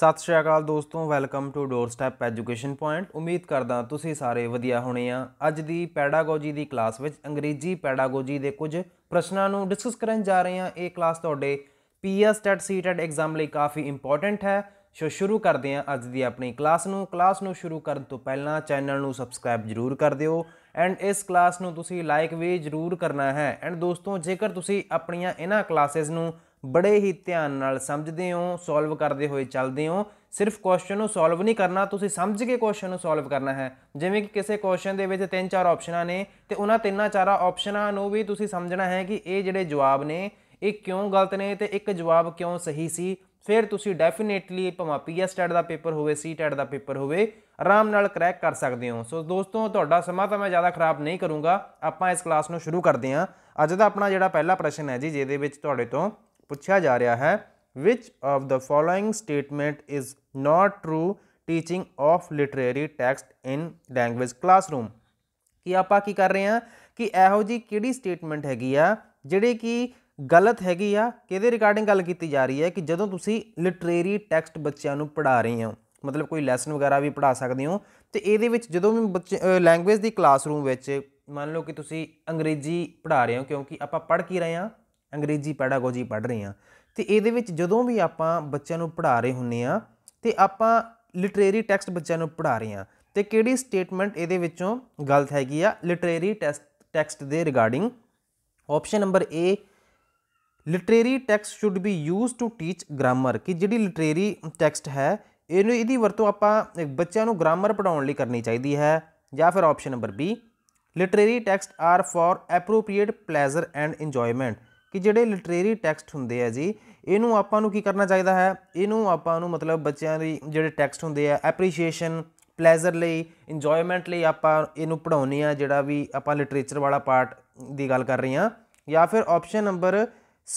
ਸਤਿ ਸ਼੍ਰੀ ਅਕਾਲ ਦੋਸਤੋ welcome to doorstep education point ਉਮੀਦ ਕਰਦਾ ਤੁਸੀਂ ਸਾਰੇ ਵਧੀਆ ਹੋਣੇ ਆ ਅੱਜ ਦੀ ਪੈਡਾਗੋਜੀ ਦੀ ਕਲਾਸ ਵਿੱਚ ਅੰਗਰੇਜ਼ੀ ਪੈਡਾਗੋਜੀ ਦੇ ਕੁਝ ਪ੍ਰਸ਼ਨਾਂ ਨੂੰ ਡਿਸਕਸ ਕਰਨ ਜਾ ਰਹੇ ਆ ਇਹ ਕਲਾਸ ਤੁਹਾਡੇ ਪੀਐਸ ਟੈਟ ਸੀਟੈਟ ਐਗਜ਼ਾਮ ਲਈ ਕਾਫੀ ਇੰਪੋਰਟੈਂਟ ਹੈ ਸੋ ਸ਼ੁਰੂ ਕਰਦੇ ਆ ਅੱਜ ਦੀ ਆਪਣੀ ਕਲਾਸ ਨੂੰ ਕਲਾਸ ਨੂੰ ਸ਼ੁਰੂ ਕਰਨ ਤੋਂ ਪਹਿਲਾਂ ਚੈਨਲ ਨੂੰ ਸਬਸਕ੍ਰਾਈਬ ਜ਼ਰੂਰ ਕਰ ਦਿਓ ਐਂਡ ਇਸ ਕਲਾਸ ਨੂੰ ਤੁਸੀਂ ਲਾਈਕ ਵੀ ਜ਼ਰੂਰ ਕਰਨਾ ਹੈ ਐਂਡ ਦੋਸਤੋ ਜੇਕਰ ਤੁਸੀਂ ਆਪਣੀਆਂ ਇਹਨਾਂ ਕਲਾਸਿਸ ਨੂੰ ਬੜੇ ਹੀ ਧਿਆਨ ਨਾਲ ਸਮਝਦੇ ਹੋ ਸੋਲਵ ਕਰਦੇ ਹੋਏ ਚੱਲਦੇ ਹੋ ਸਿਰਫ ਕੁਐਸਚਨ ਨੂੰ ਸੋਲਵ ਨਹੀਂ ਕਰਨਾ ਤੁਸੀਂ ਸਮਝ ਕੇ ਕੁਐਸਚਨ ਨੂੰ ਸੋਲਵ ਕਰਨਾ ਹੈ ਜਿਵੇਂ ਕਿ ਕਿਸੇ ਕੁਐਸਚਨ ਦੇ ਵਿੱਚ ਤਿੰਨ ਚਾਰ ਆਪਸ਼ਨਾਂ ਨੇ ਤੇ ਉਹਨਾਂ ਤਿੰਨਾਂ ਚਾਰਾਂ ਆਪਸ਼ਨਾਂ ਨੂੰ ਵੀ ਤੁਸੀਂ ਸਮਝਣਾ ਹੈ ਕਿ ਇਹ ਜਿਹੜੇ ਜਵਾਬ ਨੇ ਇਹ ਕਿਉਂ ਗਲਤ ਨੇ ਤੇ ਇੱਕ ਜਵਾਬ ਕਿਉਂ ਸਹੀ ਸੀ ਫਿਰ ਤੁਸੀਂ ਡੈਫੀਨੇਟਲੀ ਭਾਵੇਂ ਪੀਐਸ ਟੈਟ ਦਾ ਪੇਪਰ ਹੋਵੇ ਸੀ ਟੈਟ ਦਾ ਪੇਪਰ ਹੋਵੇ ਆਰਾਮ ਨਾਲ ਕਰੈਕ ਕਰ ਸਕਦੇ ਹੋ ਸੋ ਦੋਸਤੋ ਤੁਹਾਡਾ ਸਮਾਂ ਤਾਂ ਮੈਂ ਜ਼ਿਆਦਾ ਖਰਾਬ ਨਹੀਂ ਕਰੂੰਗਾ ਆਪਾਂ ਇਸ ਕਲਾਸ ਨੂੰ ਸ਼ੁਰੂ ਕਰਦੇ ਹਾਂ ਅੱਜ ਦਾ ਆਪਣਾ ਜਿਹੜਾ ਪਹਿਲਾ ਪ੍ਰਸ਼ਨ ਹੈ ਜੀ ਜਿਹਦੇ ਵਿੱਚ ਤੁਹਾਡੇ ਤੋਂ ਪੁੱਛਿਆ ਜਾ ਰਿਹਾ ਹੈ which of the following statement is not true teaching of literary text in language classroom ਕੀ ਆਪਾਂ ਕੀ ਕਰ ਰਹੇ ਹਾਂ ਕਿ ਇਹੋ ਜੀ ਕਿਹੜੀ ਸਟੇਟਮੈਂਟ ਹੈਗੀ ਆ ਜਿਹੜੀ ਕਿ ਗਲਤ ਹੈਗੀ ਆ ਕਿਹਦੇ ਰਿਗਾਰਡਿੰਗ ਗੱਲ ਕੀਤੀ ਜਾ ਰਹੀ ਹੈ ਕਿ ਜਦੋਂ ਤੁਸੀਂ ਲਿਟਰੇਰੀ ਟੈਕਸਟ ਬੱਚਿਆਂ ਨੂੰ ਪੜ੍ਹਾ ਰਹੇ ਹੋ ਮਤਲਬ ਕੋਈ ਲੈਸਨ ਵਗੈਰਾ ਵੀ ਪੜ੍ਹਾ ਸਕਦੇ ਹੋ ਤੇ ਇਹਦੇ ਵਿੱਚ ਜਦੋਂ ਵੀ ਬੱਚੇ ਲੈਂਗੁਏਜ ਦੀ ਕਲਾਸਰੂਮ ਵਿੱਚ ਮੰਨ ਲਓ ਕਿ ਤੁਸੀਂ ਅੰਗਰੇਜ਼ੀ ਪੜ੍ਹਾ ਰਹੇ ਹੋ ਕਿਉਂਕਿ ਆਪਾਂ ਪੜ੍ਹ ਕੀ ਰਹੇ ਹਾਂ ਅੰਗਰੇਜ਼ੀ ਪੈਡਾਗੋਜੀ ਪੜ੍ਹ ਰਹੇ ਹਾਂ ਤੇ ਇਹਦੇ ਵਿੱਚ ਜਦੋਂ ਵੀ ਆਪਾਂ ਬੱਚਿਆਂ ਨੂੰ ਪੜ੍ਹਾ ਰਹੇ ਹੁੰਨੇ ਆ ਤੇ ਆਪਾਂ ਲਿਟਰੇਰੀ ਟੈਕਸਟ ਬੱਚਿਆਂ ਨੂੰ ਪੜ੍ਹਾ ਰਹੇ ਹਾਂ ਤੇ ਕਿਹੜੀ ਸਟੇਟਮੈਂਟ ਇਹਦੇ ਵਿੱਚੋਂ ਗਲਤ ਹੈਗੀ ਆ ਲਿਟਰੇਰੀ ਟੈਕਸਟ ਦੇ regarding option number A literary text should be used to teach grammar ਕਿ ਜਿਹੜੀ ਲਿਟਰੇਰੀ ਟੈਕਸਟ ਹੈ ਇਹਨੂੰ ਇਹਦੀ ਵਰਤੋਂ ਆਪਾਂ ਬੱਚਿਆਂ ਨੂੰ ਗ੍ਰਾਮਰ ਪੜਾਉਣ ਲਈ ਕਰਨੀ ਚਾਹੀਦੀ ਹੈ ਜਾਂ ਫਿਰ option number B literary text are for appropriate pleasure and enjoyment ਕਿ ਜਿਹੜੇ ਲਿਟਰੇਰੀ ਟੈਕਸਟ ਹੁੰਦੇ ਆ ਜੀ ਇਹਨੂੰ ਆਪਾਂ ਨੂੰ ਕੀ ਕਰਨਾ ਚਾਹੀਦਾ ਹੈ ਇਹਨੂੰ ਆਪਾਂ ਨੂੰ ਮਤਲਬ ਬੱਚਿਆਂ ਲਈ ਜਿਹੜੇ ਟੈਕਸਟ ਹੁੰਦੇ ਆ ਐਪਰੀਸ਼ੀਏਸ਼ਨ ਪਲੇਜ਼ਰ ਲਈ ਇੰਜੋਇਮੈਂਟ ਲਈ ਆਪਾਂ ਇਹਨੂੰ ਪੜਾਉਣੀ ਆ ਜਿਹੜਾ ਵੀ ਆਪਾਂ ਲਿਟਰੇਚਰ ਵਾਲਾ ਪਾਰਟ ਦੀ ਗੱਲ ਕਰ ਰਹੇ ਆ ਜਾਂ ਫਿਰ ਆਪਸ਼ਨ ਨੰਬਰ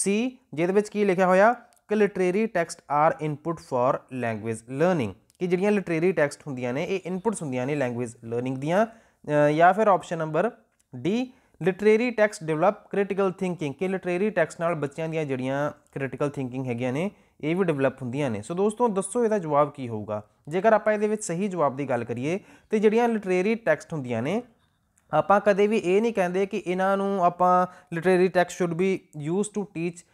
ਸੀ ਜਿਹਦੇ ਵਿੱਚ ਕੀ ਲਿਖਿਆ ਹੋਇਆ ਕਿ literary text are input for language learning ਕਿ ਜਿਹੜੀਆਂ ਲਿਟਰੇਰੀ ਟੈਕਸਟ ਹੁੰਦੀਆਂ ਨੇ ਇਹ ਇਨਪੁਟਸ ਹੁੰਦੀਆਂ ਨੇ ਲੈਂਗੁਏਜ ਲਰਨਿੰਗ ਦੀਆਂ ਜਾਂ ਫਿਰ option number D literary text develop critical thinking ਕਿ ਲਿਟਰੇਰੀ ਟੈਕਸਟ ਨਾਲ ਬੱਚਿਆਂ ਦੀਆਂ ਜਿਹੜੀਆਂ ਕ੍ਰਿਟੀਕਲ ਥਿੰਕਿੰਗ ਹੈਗੀਆਂ ਨੇ ਇਹ ਵੀ ਡਿਵੈਲਪ ਹੁੰਦੀਆਂ ਨੇ ਸੋ ਦੋਸਤੋ ਦੱਸੋ ਇਹਦਾ ਜਵਾਬ ਕੀ ਹੋਊਗਾ ਜੇਕਰ ਆਪਾਂ ਇਹਦੇ ਵਿੱਚ ਸਹੀ ਜਵਾਬ ਦੀ ਗੱਲ ਕਰੀਏ ਤੇ ਜਿਹੜੀਆਂ ਲਿਟਰੇਰੀ ਟੈਕਸਟ ਹੁੰਦੀਆਂ ਨੇ ਆਪਾਂ ਕਦੇ ਵੀ ਇਹ ਨਹੀਂ ਕਹਿੰਦੇ ਕਿ ਇਹਨਾਂ ਨੂੰ ਆਪਾਂ literary text should be used to teach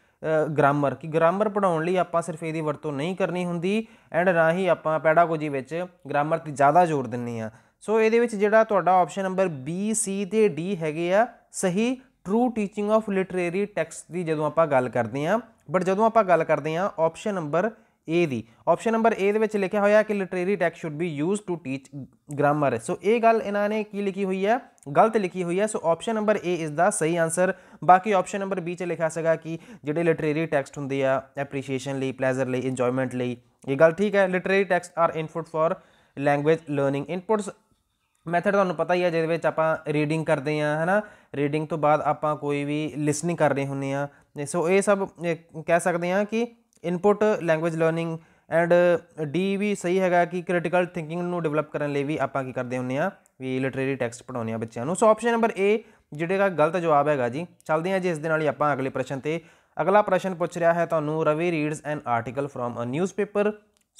grammar ਕਿ ਗ੍ਰਾਮਰ ਪੜਾਉਣ ਲਈ ਆਪਾਂ ਸਿਰਫ ਇਹਦੀ ਵਰਤੋਂ ਨਹੀਂ ਕਰਨੀ ਹੁੰਦੀ ਐਂਡ ਨਾ ਹੀ ਆਪਾਂ ਪੈਡਾਗੋਜੀ ਵਿੱਚ ਗ੍ਰਾਮਰ ਤੇ ਜ਼ਿਆਦਾ ਜ਼ੋਰ ਦਿੰਨੇ ਆ ਸੋ ਇਹਦੇ ਵਿੱਚ ਜਿਹੜਾ ਤੁਹਾਡਾ ਆਪਸ਼ਨ ਨੰਬਰ B C ਤੇ D ਹੈਗੇ ਆ ਸਹੀ true teaching of literary text ਦੀ ਜਦੋਂ ਆਪਾਂ ਗੱਲ ਕਰਦੇ ਆਂ ਬਟ ਜਦੋਂ ਆਪਾਂ ਗੱਲ ਕਰਦੇ ਆਂ ਆਪਸ਼ਨ ਨੰਬਰ A ਦੀ ਆਪਸ਼ਨ ਨੰਬਰ A ਦੇ ਵਿੱਚ ਲਿਖਿਆ ਹੋਇਆ ਕਿ literary text should be used to teach grammar so ਇਹ ਗੱਲ ਇਹਨਾਂ ਨੇ ਕੀ ਲਿਖੀ ਹੋਈ ਹੈ ਗਲਤ ਲਿਖੀ ਹੋਈ ਹੈ so option number A is the ਸਹੀ ਆਨਸਰ ਬਾਕੀ ਆਪਸ਼ਨ ਨੰਬਰ B ਚ ਲਿਖਿਆ ਸਗਾ ਕਿ ਜਿਹੜੇ ਲਿਟਰੇਰੀ ਟੈਕਸਟ ਹੁੰਦੇ ਆ ਐਪਰੀਸ਼ੀਏਸ਼ਨ ਲਈ ਪਲੇਜ਼ਰ ਲਈ ਇੰਜੋਇਮੈਂਟ ਲਈ ਇਹ ਗੱਲ ਠੀਕ ਹੈ literary text are input for language learning inputs method ਤੁਹਾਨੂੰ ਪਤਾ ਹੀ ਹੈ ਜਿਹਦੇ ਵਿੱਚ ਆਪਾਂ ਰੀਡਿੰਗ ਕਰਦੇ ਆ ਹਨਾ ਰੀਡਿੰਗ ਤੋਂ ਬਾਅਦ ਆਪਾਂ ਕੋਈ ਵੀ ਲਿਸਨਿੰਗ ਕਰ ਰਹੇ ਹੁੰਨੇ ਆ ਸੋ ਇਹ ਸਭ ਕਹਿ ਸਕਦੇ ਆ ਕਿ input language learning and D ਵੀ ਸਹੀ ਹੈਗਾ ਕਿ ਕ੍ਰਿਟੀਕਲ ਥਿੰਕਿੰਗ ਨੂੰ ਡਿਵੈਲਪ ਕਰਨ ਲਈ ਵੀ ਆਪਾਂ ਕੀ ਕਰਦੇ ਹੁੰਨੇ ਆ ਵੀ ਲਿਟਰੇਰੀ ਟੈਕਸਟ ਪੜਾਉਨੇ ਆ ਬੱਚਿਆਂ ਨੂੰ ਸੋ ਆਪਸ਼ਨ ਨੰਬਰ ਏ ਜਿਹੜੇ ਦਾ ਗਲਤ ਜਵਾਬ ਹੈਗਾ ਜੀ ਚੱਲਦੇ ਆ ਜੀ ਇਸ ਦੇ ਨਾਲ ਹੀ ਆਪਾਂ ਅਗਲੇ ਪ੍ਰਸ਼ਨ ਤੇ ਅਗਲਾ ਪ੍ਰਸ਼ਨ ਪੁੱਛ ਰਿਹਾ ਹੈ ਤੁਹਾਨੂੰ Ravi reads an article from a newspaper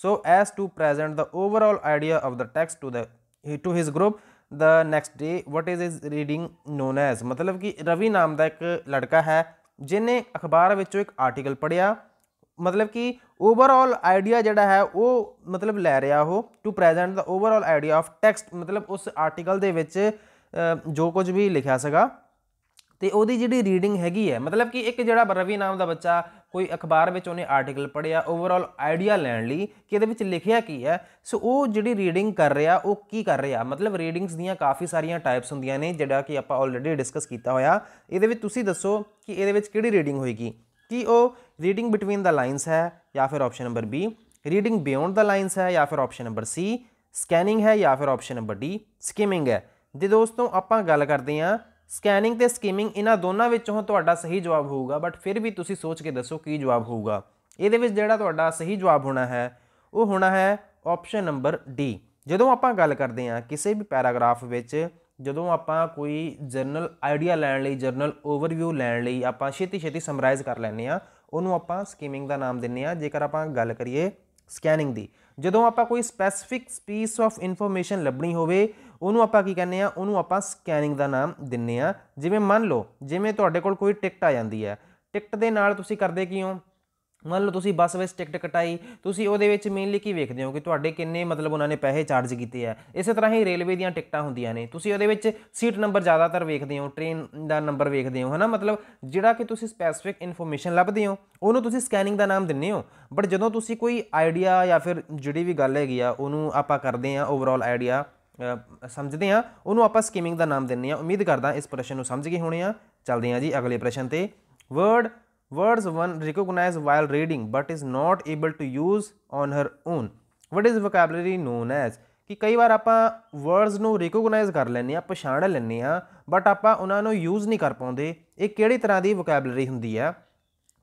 so as to present the overall idea of the text to the to his group the next day what is his reading known as ਮਤਲਬ ਕਿ ਰਵੀ ਨਾਮ ਦਾ ਇੱਕ ਲੜਕਾ ਹੈ ਜਿਨੇ ਅਖਬਾਰ ਵਿੱਚੋਂ ਇੱਕ ਆਰਟੀਕਲ ਪੜਿਆ ਮਤਲਬ ਕਿ ਓਵਰਆਲ ਆਈਡੀਆ ਜਿਹੜਾ ਹੈ ਉਹ ਮਤਲਬ ਲੈ ਰਿਹਾ ਉਹ to present the overall idea of text ਮਤਲਬ ਉਸ ਆਰਟੀਕਲ ਦੇ ਵਿੱਚ ਜੋ ਕੁਝ ਵੀ ਲਿਖਿਆ ਸੀਗਾ ਤੇ ਉਹਦੀ ਜਿਹੜੀ ਰੀਡਿੰਗ ਹੈਗੀ ਹੈ ਮਤਲਬ ਕਿ ਇੱਕ ਜਿਹੜਾ ਰਵੀ ਨਾਮ ਦਾ ਬੱਚਾ ਕੋਈ ਅਖਬਾਰ ਵਿੱਚ ਉਹਨੇ ਆਰਟੀਕਲ ਪੜ੍ਹਿਆ ਓਵਰਆਲ ਆਈਡੀਆ ਲੈਣ ਲਈ ਕਿ ਇਹਦੇ ਵਿੱਚ ਲਿਖਿਆ ਕੀ ਹੈ ਸੋ ਉਹ ਜਿਹੜੀ ਰੀਡਿੰਗ ਕਰ ਰਿਹਾ ਉਹ ਕੀ ਕਰ ਰਿਹਾ ਮਤਲਬ ਰੀਡਿੰਗਸ ਦੀਆਂ ਕਾਫੀ ਸਾਰੀਆਂ ਟਾਈਪਸ ਹੁੰਦੀਆਂ ਨੇ ਜਿਹੜਾ ਕਿ ਆਪਾਂ ਆਲਰੇਡੀ ਡਿਸਕਸ ਕੀਤਾ ਹੋਇਆ ਇਹਦੇ ਵਿੱਚ ਤੁਸੀਂ ਦੱਸੋ ਕਿ ਇਹਦੇ ਵਿੱਚ ਕਿਹੜੀ ਰੀਡਿੰਗ ਹੋਏਗੀ ਕੀ ਉਹ ਰੀਡਿੰਗ ਬਿਟਵੀਨ ਦਾ ਲਾਈਨਸ ਹੈ ਜਾਂ ਫਿਰ option number B reading beyond the lines ਹੈ ਜਾਂ ਫਿਰ ਆਪਸ਼ਨ ਨੰਬਰ ਸੀ ਸਕੈਨਿੰਗ ਹੈ ਜਾਂ ਫਿਰ ਆਪਸ਼ਨ ਨੰਬਰ ਡੀ ਸਕਿਮਿੰਗ ਹੈ ਜੇ ਦੋਸਤੋ ਆਪਾਂ ਗੱਲ ਕਰਦੇ ਹਾਂ ਸਕੈਨਿੰਗ ਤੇ ਸਕੀਮਿੰਗ ਇਹਨਾਂ ਦੋਨਾਂ ਵਿੱਚੋਂ ਤੁਹਾਡਾ ਸਹੀ ਜਵਾਬ ਹੋਊਗਾ ਬਟ ਫਿਰ ਵੀ ਤੁਸੀਂ ਸੋਚ ਕੇ ਦੱਸੋ ਕੀ ਜਵਾਬ ਹੋਊਗਾ ਇਹਦੇ ਵਿੱਚ ਜਿਹੜਾ ਤੁਹਾਡਾ ਸਹੀ ਜਵਾਬ ਹੋਣਾ ਹੈ ਉਹ ਹੋਣਾ ਹੈ ਆਪਸ਼ਨ ਨੰਬਰ ਡੀ ਜਦੋਂ ਆਪਾਂ ਗੱਲ ਕਰਦੇ ਹਾਂ ਕਿਸੇ ਵੀ ਪੈਰਾਗ੍ਰਾਫ ਵਿੱਚ ਜਦੋਂ ਆਪਾਂ ਕੋਈ ਜਨਰਲ ਆਈਡੀਆ ਲੈਣ ਲਈ ਜਨਰਲ ਓਵਰਵਿਊ ਲੈਣ ਲਈ ਆਪਾਂ ਛੇਤੀ ਛੇਤੀ ਸਮਰਾਈਜ਼ ਕਰ ਲੈਂਦੇ ਆ ਉਹਨੂੰ ਆਪਾਂ ਸਕੀਮਿੰਗ ਦਾ ਨਾਮ ਦਿੰਨੇ ਆ ਜੇਕਰ ਆਪਾਂ ਗੱਲ ਕਰੀਏ ਸਕੈਨਿੰਗ ਦੀ ਜਦੋਂ ਆਪਾਂ ਕੋਈ ਸਪੈਸੀਫਿਕ ਪੀਸ ਆਫ ਇਨਫੋਰਮੇਸ਼ਨ ਲੱਭਣੀ ਹੋਵੇ ਉਹਨੂੰ ਆਪਾਂ ਕੀ ਕਹਿੰਦੇ ਆ ਉਹਨੂੰ ਆਪਾਂ ਸਕੈਨਿੰਗ ਦਾ ਨਾਮ ਦਿੰਨੇ ਆ ਜਿਵੇਂ ਮੰਨ ਲਓ ਜਿਵੇਂ ਤੁਹਾਡੇ ਕੋਲ ਕੋਈ ਟਿਕਟ ਆ ਜਾਂਦੀ ਹੈ ਟਿਕਟ ਦੇ ਨਾਲ ਤੁਸੀਂ ਕਰਦੇ ਕੀ ਹੋ ਮੰਨ ਲਓ ਤੁਸੀਂ ਬੱਸ ਵਿੱਚ ਟਿਕਟ ਕਟਾਈ ਤੁਸੀਂ ਉਹਦੇ ਵਿੱਚ ਮੇਨਲੀ ਕੀ ਵੇਖਦੇ ਹੋ ਕਿ ਤੁਹਾਡੇ ਕਿੰਨੇ ਮਤਲਬ ਉਹਨਾਂ ਨੇ ਪੈਸੇ ਚਾਰਜ ਕੀਤੇ ਆ ਇਸੇ ਤਰ੍ਹਾਂ ਹੀ ਰੇਲਵੇ ਦੀਆਂ ਟਿਕਟਾਂ ਹੁੰਦੀਆਂ ਨੇ ਤੁਸੀਂ ਉਹਦੇ ਵਿੱਚ ਸੀਟ ਨੰਬਰ ਜ਼ਿਆਦਾਤਰ ਵੇਖਦੇ ਹੋ ਟ੍ਰੇਨ ਦਾ ਨੰਬਰ ਵੇਖਦੇ ਹੋ ਹਨਾ ਮਤਲਬ ਜਿਹੜਾ ਕਿ ਤੁਸੀਂ ਸਪੈਸੀਫਿਕ ਇਨਫੋਰਮੇਸ਼ਨ ਲੱਭਦੇ ਹੋ ਉਹਨੂੰ ਤੁਸੀਂ ਸਕੈਨਿੰਗ ਦਾ ਨਾਮ ਦਿੰਨੇ ਹੋ ਬਟ ਜਦੋਂ ਤੁਸੀਂ ਕੋਈ ਆਈਡੀਆ ਜਾਂ ਫਿਰ ਜਿਹੜੀ ਵੀ ਗੱਲ ਹੈਗੀ ਆ ਉਹਨੂੰ ਆਪਾਂ ਕਰਦੇ ਆ ਓਵਰਆਲ ਆਈਡੀਆ ਸਮਝਦੇ ਆ ਉਹਨੂੰ ਆਪਾਂ ਸਕੀਮਿੰਗ ਦਾ ਨਾਮ ਦਿੰਨੇ ਆ ਉਮੀਦ ਕਰਦਾ ਇਸ ਪ੍ਰਸ਼ਨ ਨੂੰ ਸਮਝ ਗਏ ਹੋਣੇ ਆ ਚਲਦੇ ਆ ਜੀ ਅਗਲੇ ਪ੍ਰਸ਼ਨ ਤੇ word words one recognize while reading but is not able to use on her own what is vocabulary known as ਕਿ ਕਈ ਵਾਰ ਆਪਾਂ ਵਰਡਸ ਨੂੰ ਰਿਕੋਗਨਾਈਜ਼ ਕਰ ਲੈਨੇ ਆ ਪਛਾਣ ਲੈਨੇ ਆ ਬਟ ਆਪਾਂ ਉਹਨਾਂ ਨੂੰ ਯੂਜ਼ ਨਹੀਂ ਕਰ ਪਾਉਂਦੇ ਇਹ ਕਿਹੜੀ ਤਰ੍ਹਾਂ ਦੀ ਵੋਕੈਬਲਰੀ ਹੁੰਦੀ ਆ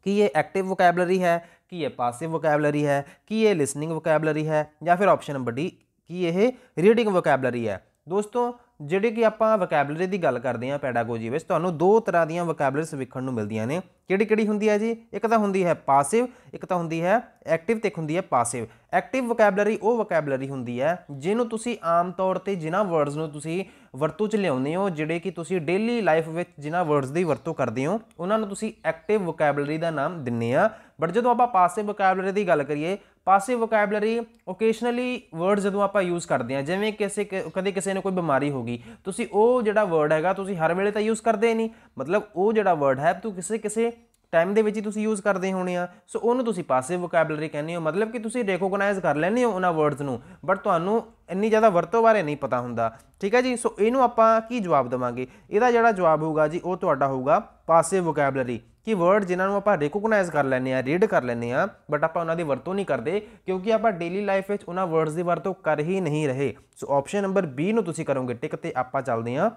ਕਿ ਇਹ ਐਕਟਿਵ ਵੋਕੈਬਲਰੀ ਹੈ ਕੀ ਇਹ ਪਾਸਿਵ ਵੋਕੈਬਲਰੀ ਹੈ ਕੀ ਇਹ ਲਿਸਨਿੰਗ ਵੋਕੈਬਲਰੀ ਹੈ ਜਾਂ ਫਿਰ ਆਪਸ਼ਨ ਨੰਬਰ ਡੀ ਕਿ ਇਹ ਰੀਡਿੰਗ ਵੋਕੈਬਲਰੀ ਹੈ ਦੋਸਤੋ ਜਿਹੜੇ ਕਿ ਆਪਾਂ ਵੋਕੈਬਲਰੀ ਦੀ ਗੱਲ ਕਰਦੇ ਹਾਂ ਪੈਡਾਗੋਜੀ ਵਿੱਚ ਤੁਹਾਨੂੰ ਦੋ ਤਰ੍ਹਾਂ ਦੀਆਂ ਵੋਕੈਬਲਰੀਸ ਵਿਖਣ ਨੂੰ ਮਿਲਦੀਆਂ ਨੇ ਕਿਹੜੀ ਕਿਹੜੀ ਹੁੰਦੀ ਹੈ ਜੀ ਇੱਕ ਤਾਂ ਹੁੰਦੀ ਹੈ ਪਾਸਿਵ ਇੱਕ ਤਾਂ ਹੁੰਦੀ ਹੈ ਐਕਟਿਵ ਤੇ ਇੱਕ ਹੁੰਦੀ ਹੈ ਪਾਸਿਵ ਐਕਟਿਵ ਵੋਕੈਬਲਰੀ ਉਹ ਵੋਕੈਬਲਰੀ ਹੁੰਦੀ ਹੈ ਜਿਹਨੂੰ ਤੁਸੀਂ ਆਮ ਤੌਰ ਤੇ ਜਿਨ੍ਹਾਂ ਵਰਡਸ ਨੂੰ ਤੁਸੀਂ ਵਰਤੋਂ 'ਚ ਲਿਆਉਂਦੇ ਹੋ ਜਿਹੜੇ ਕਿ ਤੁਸੀਂ ਡੇਲੀ ਲਾਈਫ ਵਿੱਚ ਜਿਨ੍ਹਾਂ ਵਰਡਸ ਦੀ ਵਰਤੋਂ ਕਰਦੇ ਹੋ ਉਹਨਾਂ ਨੂੰ ਤੁਸੀਂ ਐਕਟਿਵ ਵੋਕੈਬਲਰੀ ਦਾ ਨਾਮ ਦਿੰਨੇ ਆ ਬਟ ਜਦੋਂ ਆਪਾਂ ਪਾਸਿਵ ਵੋਕੈਬਲਰੀ ਦੀ ਗੱਲ ਕਰੀਏ ਪਾਸਿਵ ਵੋਕੈਬਲਰੀ ਓਕੇਸ਼ਨਲੀ ਵਰਡ ਜਦੋਂ ਆਪਾਂ ਯੂਜ਼ ਕਰਦੇ ਆ ਜਿਵੇਂ ਕਿਸੇ ਕਦੇ ਕਿਸੇ ਨੂੰ ਕੋਈ ਬਿਮਾਰੀ ਹੋ ਗਈ ਤੁਸੀਂ ਉਹ ਜਿਹੜਾ ਵਰਡ ਹੈਗਾ ਤੁਸੀਂ ਹਰ ਵੇਲੇ ਤਾਂ ਯੂਜ਼ ਕਰਦੇ ਨਹੀਂ ਮਤਲਬ ਉਹ ਜਿਹੜਾ ਵਰਡ ਹੈ ਤੂੰ ਕਿਸੇ ਕਿਸੇ ਟਾਈਮ ਦੇ ਵਿੱਚ ਹੀ ਤੁਸੀਂ ਯੂਜ਼ ਕਰਦੇ ਹੋਣੇ ਆ ਸੋ ਉਹਨੂੰ ਤੁਸੀਂ ਪਾਸਿਵ ਵੋਕੈਬਲਰੀ ਕਹਿੰਦੇ ਹੋ ਮਤਲਬ ਕਿ ਤੁਸੀਂ ਰੈਕੋਗਨਾਈਜ਼ ਕਰ ਲੈਂਦੇ ਹੋ ਉਹਨਾਂ ਵਰਡਸ ਨੂੰ ਬਟ ਤੁਹਾਨੂੰ ਇੰਨੀ ਜ਼ਿਆਦਾ ਵਰਤੋਂ ਬਾਰੇ ਨਹੀਂ ਪਤਾ ਹੁੰਦਾ ਠੀਕ ਹੈ ਜੀ ਸੋ ਇਹਨੂੰ ਆਪਾਂ ਕੀ ਜਵਾਬ ਦਵਾਂਗੇ ਇਹਦਾ ਜਿਹੜਾ ਜਵਾਬ ਹੋਊਗਾ ਜੀ ਉਹ ਤੁਹਾਡਾ ਹੋਊਗਾ ਪਾਸਿਵ ਵੋਕੈਬਲਰੀ ਕਿ ਵਰਡ ਜਿਨ੍ਹਾਂ ਨੂੰ ਆਪਾਂ ਰੈਕੋਗਨਾਈਜ਼ ਕਰ ਲੈਨੇ ਆ ਰੀਡ ਕਰ ਲੈਨੇ ਆ ਬਟ ਆਪਾਂ ਉਹਨਾਂ ਦੀ ਵਰਤੋਂ ਨਹੀਂ ਕਰਦੇ ਕਿਉਂਕਿ ਆਪਾਂ ਡੇਲੀ ਲਾਈਫ ਵਿੱਚ ਉਹਨਾਂ ਵਰਡਸ ਦੀ ਵਰਤੋਂ ਕਰ ਹੀ ਨਹੀਂ ਰਹੇ ਸੋ ਆਪਸ਼ਨ ਨੰਬਰ B ਨੂੰ ਤੁਸੀਂ ਕਰੋਗੇ ਟਿਕ ਤੇ ਆਪਾਂ ਚੱਲਦੇ ਆ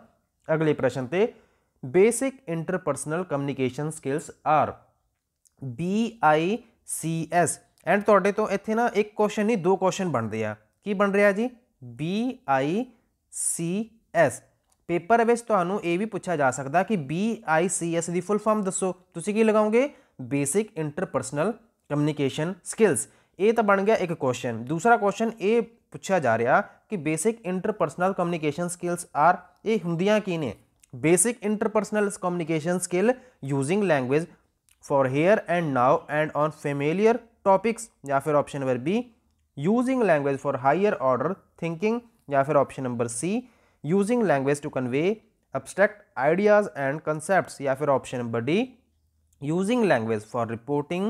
ਅਗਲੇ ਪ੍ਰਸ਼ਨ ਤੇ Basic interpersonal communication skills are BICS and ਤੁਹਾਡੇ ਤੋਂ ਇੱਥੇ ਨਾ ਇੱਕ ਕੁਐਸਚਨ ਨਹੀਂ ਦੋ ਕੁਐਸਚਨ ਬਣਦੇ ਆ ਕੀ ਬਣ ਰਿਹਾ ਜੀ BICS ਪੇਪਰ ਵਿੱਚ ਤੁਹਾਨੂੰ ਇਹ ਵੀ ਪੁੱਛਿਆ ਜਾ ਸਕਦਾ ਕਿ BICS ਦੀ ਫੁੱਲ ਫਾਰਮ ਦੱਸੋ ਤੁਸੀਂ ਕੀ ਲਗਾਓਗੇ ਬੇਸਿਕ ਇੰਟਰਪਰਸਨਲ ਕਮਿਊਨੀਕੇਸ਼ਨ ਸਕਿੱਲਸ ਇਹ ਤਾਂ ਬਣ ਗਿਆ ਇੱਕ ਕੁਐਸਚਨ ਦੂਸਰਾ ਕੁਐਸਚਨ ਇਹ ਪੁੱਛਿਆ ਜਾ ਰਿਹਾ ਕਿ basic interpersonal communication skills are ਇਹ ਹੁੰਦੀਆਂ ਕੀ ਨੇ basic interpersonal communication skill using language for here and now and on familiar topics या फिर option number B using language for higher order thinking या फिर option number C using language to convey abstract ideas and concept या फिर option number D using language for reporting